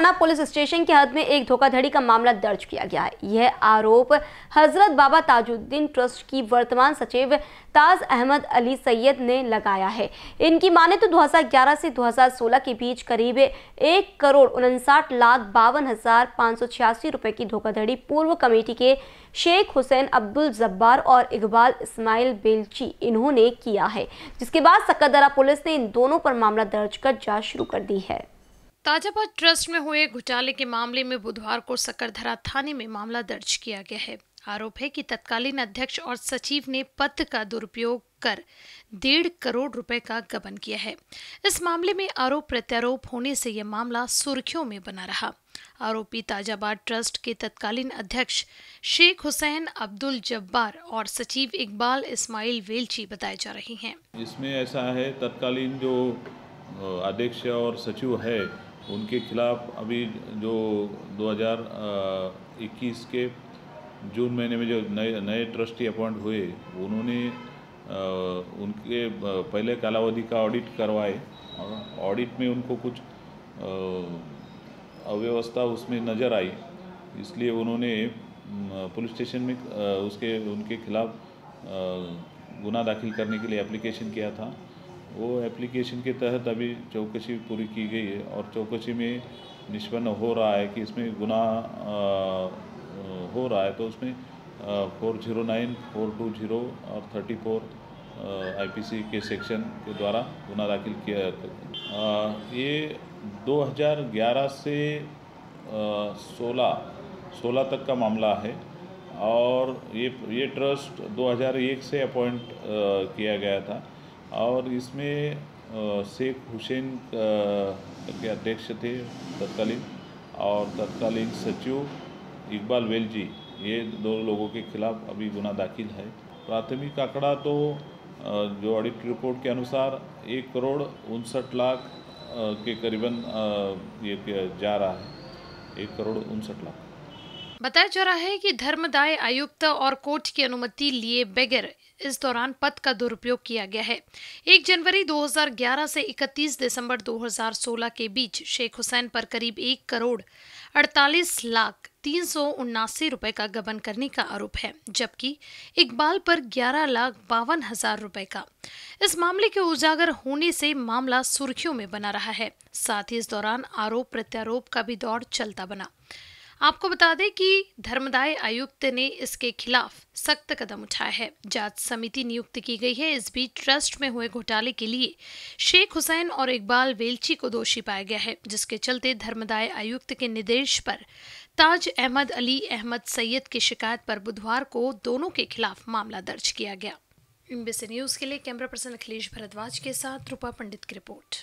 थाना police station के हद में एक धोखाधड़ी का मामला दर्ज किया गया है यह आरोप हजरत बाबा ताजुद्दीन ट्रस्ट की वर्तमान सचिव ताज अहमद अली सैयद ने लगाया है इनकी माने तो 2011 से 2016 के बीच करीब एक करोड़ उनसाठ लाख बावन हजार पाँच सौ रुपये की धोखाधड़ी पूर्व कमेटी के शेख हुसैन अब्दुल जब्बार और इकबाल इस्माइल बेलची इन्होंने किया है जिसके बाद सक्करदरा पुलिस ने इन दोनों पर मामला दर्ज कर जांच शुरू कर दी है ताजाबाद ट्रस्ट में हुए घोटाले के मामले में बुधवार को सकरधरा थाने में मामला दर्ज किया गया है आरोप है कि तत्कालीन अध्यक्ष और सचिव ने पद का दुरुपयोग कर डेढ़ करोड़ रुपए का गबन किया है इस मामले में आरोप प्रत्यारोप होने से यह मामला सुर्खियों में बना रहा आरोपी ताजाबाद ट्रस्ट के तत्कालीन अध्यक्ष शेख हुसैन अब्दुल जब्बार और सचिव इकबाल इस्माइल वेलची बताए जा रहे हैं इसमें ऐसा है तत्कालीन जो अध्यक्ष और सचिव है उनके खिलाफ अभी जो 2021 के जून महीने में जो नए नए ट्रस्टी अपॉइंट हुए उन्होंने उनके पहले कालावधि का ऑडिट करवाए ऑडिट में उनको कुछ अव्यवस्था उसमें नज़र आई इसलिए उन्होंने पुलिस स्टेशन में उसके उनके खिलाफ गुना दाखिल करने के लिए एप्लीकेशन किया था वो एप्लीकेशन के तहत अभी चौकसी पूरी की गई है और चौकसी में निष्पन्न हो रहा है कि इसमें गुना हो रहा है तो उसमें four zero nine four two zero और थर्टी फोर आई के सेक्शन के द्वारा गुना दाखिल किया जाता ये 2011 से सोलह सोलह तक का मामला है और ये ये ट्रस्ट 2001 से अपॉइंट किया गया था और इसमें शेख हुसैन के अध्यक्ष थे तत्कालीन और तत्कालीन सचिव इकबाल वेल जी ये दो लोगों के खिलाफ अभी गुना दाखिल है प्राथमिक आंकड़ा तो जो ऑडिट रिपोर्ट के अनुसार एक करोड़ उनसठ लाख के करीबन ये जा रहा है एक करोड़ उनसठ लाख बताया जा रहा है कि धर्मदाय आयुक्त और कोर्ट की अनुमति लिए बगैर इस दौरान पद का दुरुपयोग किया गया है 1 जनवरी 2011 से 31 दिसंबर 2016 के बीच शेख हुसैन पर करीब एक करोड़ 48 लाख तीन सौ उन्नासी रुपए का गबन करने का आरोप है जबकि इकबाल पर ग्यारह लाख बावन हजार रुपए का इस मामले के उजागर होने से मामला सुर्खियों में बना रहा है साथ ही इस दौरान आरोप प्रत्यारोप का भी दौर चलता बना आपको बता दें कि धर्मदाय आयुक्त ने इसके खिलाफ सख्त कदम उठाया है जांच समिति नियुक्त की गई है इस बीच ट्रस्ट में हुए घोटाले के लिए शेख हुसैन और इकबाल वेलची को दोषी पाया गया है जिसके चलते धर्मदाय आयुक्त के निर्देश पर ताज अहमद अली अहमद सैयद की शिकायत पर बुधवार को दोनों के खिलाफ मामला दर्ज किया गया एमबीसी न्यूज के लिए कैमरा पर्सन अखिलेश भरद्वाज के साथ रूपा पंडित की रिपोर्ट